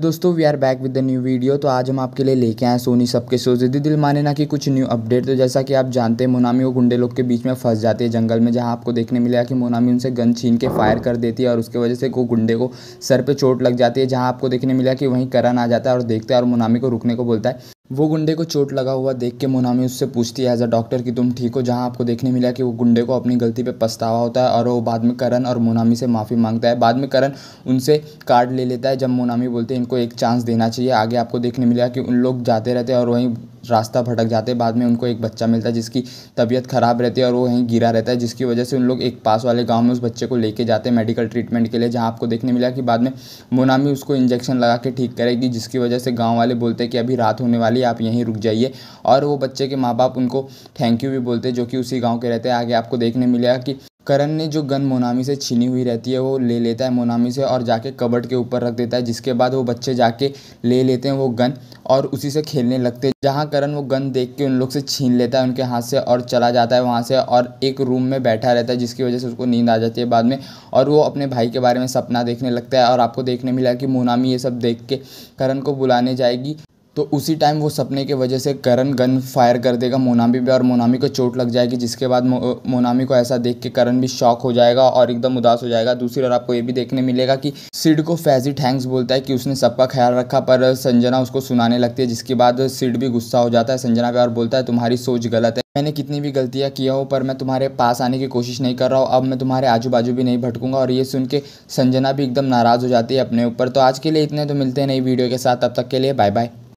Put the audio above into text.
दोस्तों we are back with the new video तो आज हम आपके लिए लेके आए सोनी सबके सोजिदी दिल माने ना कि कुछ न्यू अपडेट तो जैसा कि आप जानते हैं मोनामी वो गुंडे लोग के बीच में फंस जाते हैं जंगल में जहां आपको देखने मिलेगा कि मोनामी उनसे गन छीन के फायर कर देती है और उसके वजह से वो गुंडे को सर पर चोट लग जाती है जहाँ आपको देखने मिला कि वहीं करन आ जाता है और देखता है और मोनामी को रुकने को बोलता है वो गुंडे को चोट लगा हुआ देख के मोनामी उससे पूछती है एज अ डॉक्टर कि तुम ठीक हो जहां आपको देखने मिला कि वो गुंडे को अपनी गलती पे पछतावा होता है और वो बाद में करण और मोनामी से माफ़ी मांगता है बाद में करण उनसे कार्ड ले लेता है जब मोनामी बोलते हैं इनको एक चांस देना चाहिए आगे आपको देखने मिला कि उन लोग जाते रहते हैं और वहीं रास्ता भटक जाते हैं बाद में उनको एक बच्चा मिलता है जिसकी तबीयत ख़राब रहती है और वो वहीं गिरा रहता है जिसकी वजह से उन लोग एक पास वाले गाँव में उस बच्चे को लेके जाते हैं मेडिकल ट्रीटमेंट के लिए जहाँ आपको देखने मिला कि बाद में मोनामी उसको इंजेक्शन लगा के ठीक करेगी जिसकी वजह से गाँव वाले बोलते हैं कि अभी रात होने वाली है आप यहीं रुक जाइए और वो बच्चे के माँ बाप उनको थैंक यू भी बोलते जो कि उसी गाँव के रहते हैं आगे आपको देखने मिला कि करण ने जो गन मोनामी से छीनी हुई रहती है वो ले लेता है मोनामी से और जाके कबर्ड के ऊपर रख देता है जिसके बाद वो बच्चे जाके ले लेते हैं वो गन और उसी से खेलने लगते हैं जहाँ करण वो गन देख के उन लोग से छीन लेता है उनके हाथ से और चला जाता है वहाँ से और एक रूम में बैठा रहता है जिसकी वजह से उसको नींद आ जाती है बाद में और वो अपने भाई के बारे में सपना देखने लगता है और आपको देखने मिला कि मोनामी ये सब देख के करण को बुलाने जाएगी तो उसी टाइम वो सपने के वजह से करण गन फायर कर देगा मोनामी पे और मोनामी को चोट लग जाएगी जिसके बाद मो, मोनामी को ऐसा देख के करण भी शॉक हो जाएगा और एकदम उदास हो जाएगा दूसरी ओर आपको ये भी देखने मिलेगा कि सिड को फैजी थैंक्स बोलता है कि उसने सबका ख्याल रखा पर संजना उसको सुनाने लगती है जिसके बाद सिड भी गुस्सा हो जाता है संजना पे और बोलता है तुम्हारी सोच गलत है मैंने कितनी भी गलतियाँ किया हो पर मैं तुम्हारे पास आने की कोशिश नहीं कर रहा हूँ अब मैं तुम्हारे आजू बाजू भी नहीं भटकूंगा और ये सुन के संजना भी एकदम नाराज़ हो जाती है अपने ऊपर तो आज के लिए इतने तो मिलते हैं नई वीडियो के साथ तब तक के लिए बाय बाय